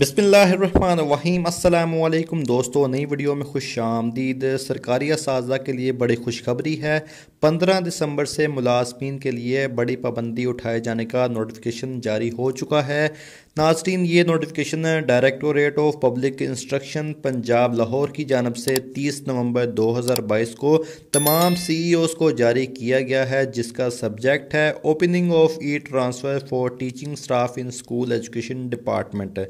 बिसमीम अल्लाम दोस्तों नई वीडियो में खुश आमदीद सरकारी इसदा के लिए बड़ी खुशखबरी है 15 दिसंबर से मुलाजमीन के लिए बड़ी पाबंदी उठाए जाने का नोटिफिकेशन जारी हो चुका है नाजरीन ये नोटिफिकेशन है directorate of public instruction Punjab Lahore की जानब से 30 नवंबर 2022 को तमाम सीईओस e को जारी किया गया है जिसका सब्जेक्ट है opening of E transfer for teaching staff in school education department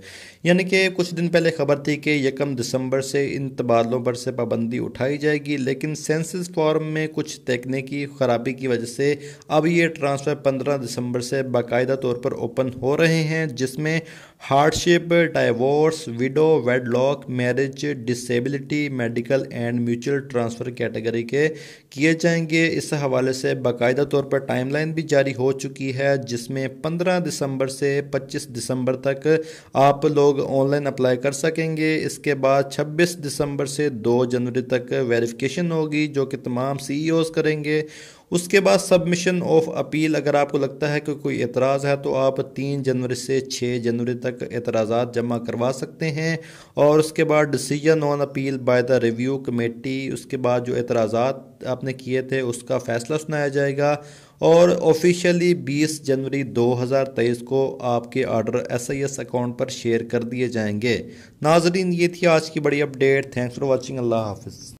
यानी कि कुछ दिन पहले खबर थी कि यकम दिसंबर से इन तबादलों पर से पाबंदी उठाई जाएगी लेकिन सेंसिस फॉर्म में कुछ तकनीकी खराबी की वजह से अब ये ट्रांसफ़र पंद्रह दिसंबर से बाकायदा तौर पर ओपन हो रहे हैं जिसमें हैं hardship divorce widow wedlock marriage disability medical and mutual transfer category के किए जाएंगे इस हवाले से बाकायदा तौर पर टाइमलाइन भी जारी हो चुकी है जिसमें 15 दिसंबर से 25 दिसंबर तक आप लोग ऑनलाइन अप्लाई कर सकेंगे इसके बाद 26 दिसंबर से 2 जनवरी तक वेरिफिकेशन होगी जो कि तमाम सी e करेंगे उसके बाद सबमिशन ऑफ अपील अगर आपको लगता है कि कोई एतराज़ है तो आप तीन जनवरी से छः जनवरी तक एतराज़ा जमा करवा सकते हैं और उसके बाद decision on appeal by the review committee उसके बाद जो एतराज़ा आपने किए थे उसका फ़ैसला सुनाया जाएगा और ऑफिशियली 20 जनवरी 2023 को आपके order S I S account पर शेयर कर दिए जाएंगे नाजरीन ये थी आज की बड़ी अपडेट थैंक्स फॉर वॉचिंग अल्लाह हाफिज़